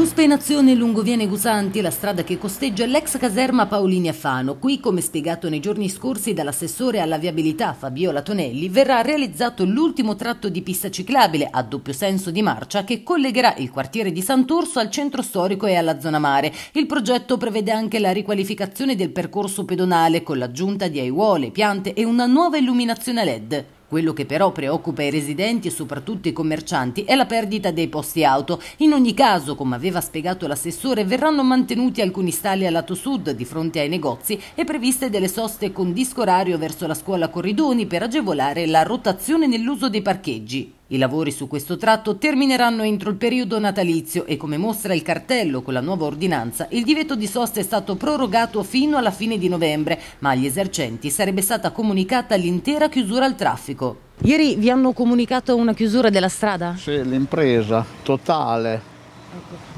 Ruspenazione lungo Viene Gusanti, la strada che costeggia l'ex caserma Paolini a Fano. Qui, come spiegato nei giorni scorsi dall'assessore alla viabilità Fabiola Tonelli, verrà realizzato l'ultimo tratto di pista ciclabile a doppio senso di marcia che collegherà il quartiere di Sant'Orso al centro storico e alla zona mare. Il progetto prevede anche la riqualificazione del percorso pedonale con l'aggiunta di aiuole, piante e una nuova illuminazione LED. Quello che però preoccupa i residenti e soprattutto i commercianti è la perdita dei posti auto. In ogni caso, come aveva spiegato l'assessore, verranno mantenuti alcuni stali al lato sud di fronte ai negozi e previste delle soste con disco orario verso la scuola Corridoni per agevolare la rotazione nell'uso dei parcheggi. I lavori su questo tratto termineranno entro il periodo natalizio e come mostra il cartello con la nuova ordinanza, il divieto di sosta è stato prorogato fino alla fine di novembre, ma agli esercenti sarebbe stata comunicata l'intera chiusura al traffico. Ieri vi hanno comunicato una chiusura della strada? Sì, l'impresa totale.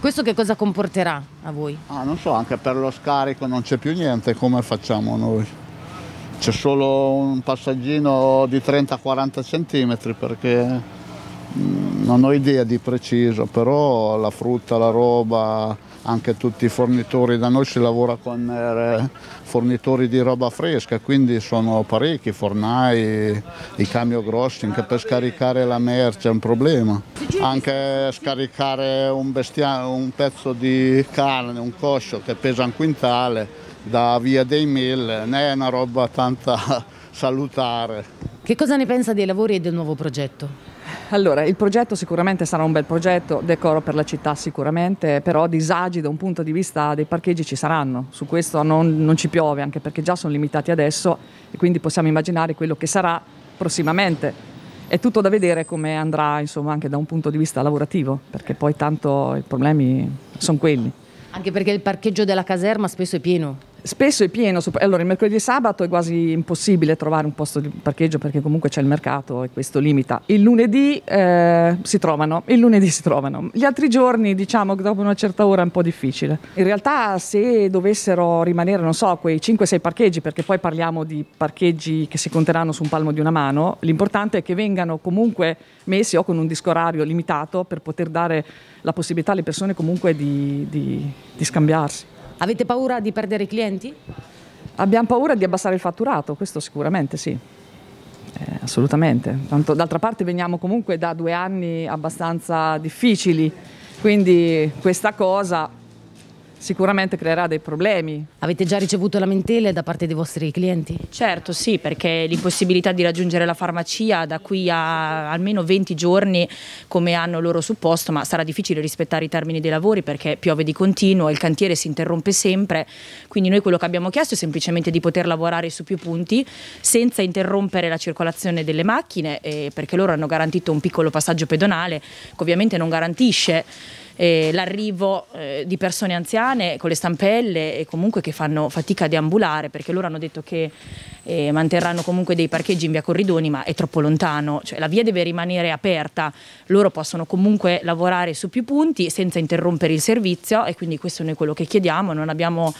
Questo che cosa comporterà a voi? Ah, non so, anche per lo scarico non c'è più niente, come facciamo noi? C'è solo un passaggino di 30-40 centimetri perché Mm, non ho idea di preciso, però la frutta, la roba, anche tutti i fornitori da noi si lavora con eh, fornitori di roba fresca, quindi sono parecchi, fornai, i camion grossi, anche per scaricare la merce è un problema. Anche scaricare un, bestia, un pezzo di carne, un coscio che pesa un quintale da via dei mille, non è una roba tanta salutare. Che cosa ne pensa dei lavori e del nuovo progetto? Allora, il progetto sicuramente sarà un bel progetto, decoro per la città sicuramente, però disagi da un punto di vista dei parcheggi ci saranno, su questo non, non ci piove, anche perché già sono limitati adesso e quindi possiamo immaginare quello che sarà prossimamente. È tutto da vedere come andrà insomma, anche da un punto di vista lavorativo, perché poi tanto i problemi sono quelli. Anche perché il parcheggio della caserma spesso è pieno. Spesso è pieno, allora il mercoledì e sabato è quasi impossibile trovare un posto di parcheggio perché comunque c'è il mercato e questo limita. Il lunedì eh, si trovano, il lunedì si trovano. Gli altri giorni diciamo che dopo una certa ora è un po' difficile. In realtà se dovessero rimanere, non so, quei 5-6 parcheggi, perché poi parliamo di parcheggi che si conteranno su un palmo di una mano, l'importante è che vengano comunque messi o con un disco orario limitato per poter dare la possibilità alle persone comunque di, di, di scambiarsi. Avete paura di perdere i clienti? Abbiamo paura di abbassare il fatturato, questo sicuramente sì. Eh, assolutamente. Tanto, d'altra parte veniamo comunque da due anni abbastanza difficili, quindi questa cosa sicuramente creerà dei problemi. Avete già ricevuto lamentele da parte dei vostri clienti? Certo, sì, perché l'impossibilità di raggiungere la farmacia da qui a almeno 20 giorni, come hanno loro supposto, ma sarà difficile rispettare i termini dei lavori perché piove di continuo, il cantiere si interrompe sempre, quindi noi quello che abbiamo chiesto è semplicemente di poter lavorare su più punti senza interrompere la circolazione delle macchine, eh, perché loro hanno garantito un piccolo passaggio pedonale che ovviamente non garantisce eh, l'arrivo eh, di persone anziane con le stampelle e comunque che fanno fatica a deambulare perché loro hanno detto che eh, manterranno comunque dei parcheggi in via Corridoni ma è troppo lontano, cioè la via deve rimanere aperta, loro possono comunque lavorare su più punti senza interrompere il servizio e quindi questo noi è quello che chiediamo, non abbiamo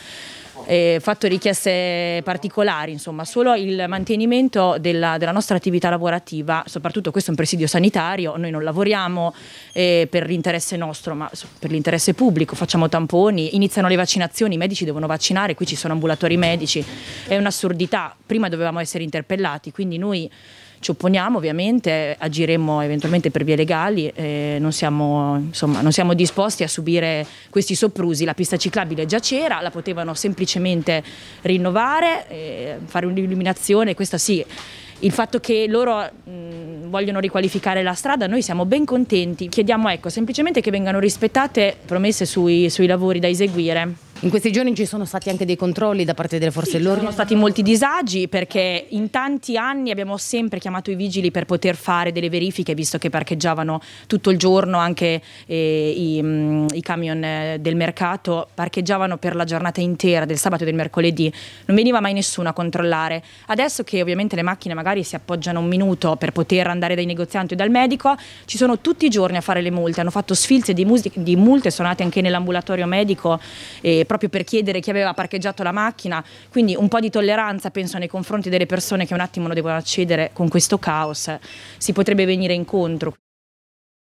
eh, fatto richieste particolari, insomma, solo il mantenimento della, della, nostra attività lavorativa, soprattutto questo è un presidio sanitario, noi non lavoriamo eh, per l'interesse nostro, ma per l'interesse pubblico, facciamo tamponi, iniziano le vaccinazioni, i medici devono vaccinare, qui ci sono ambulatori medici, è un'assurdità, prima dovevamo essere interpellati, quindi noi ci opponiamo ovviamente, agiremo eventualmente per vie legali, eh, non, siamo, insomma, non, siamo, disposti a subire questi soprusi, la pista ciclabile già c'era, la potevano semplicemente rinnovare, eh, fare un'illuminazione, questa sì. Il fatto che loro mh, mm, vogliono riqualificare la strada, noi siamo ben contenti. Chiediamo ecco, semplicemente che vengano rispettate promesse sui, sui lavori da eseguire. In questi giorni ci sono stati anche dei controlli da parte delle forze sì, dell'ordine? Ci sono stati molti disagi perché in tanti anni abbiamo sempre chiamato i vigili per poter fare delle verifiche, visto che parcheggiavano tutto il giorno anche eh, i, mh, mm, i, camion eh, del mercato, parcheggiavano per la giornata intera, del sabato e del mercoledì, non veniva mai nessuno a controllare. Adesso che ovviamente le macchine magari si appoggiano un minuto per poter andare dai negozianti o dal medico, ci sono tutti i giorni a fare le multe, hanno fatto sfilze di, di multe, sono andate anche nell'ambulatorio medico. Eh, proprio per chiedere chi aveva parcheggiato la macchina, quindi un po' di tolleranza penso nei confronti delle persone che un attimo non devono accedere con questo caos, si potrebbe venire incontro.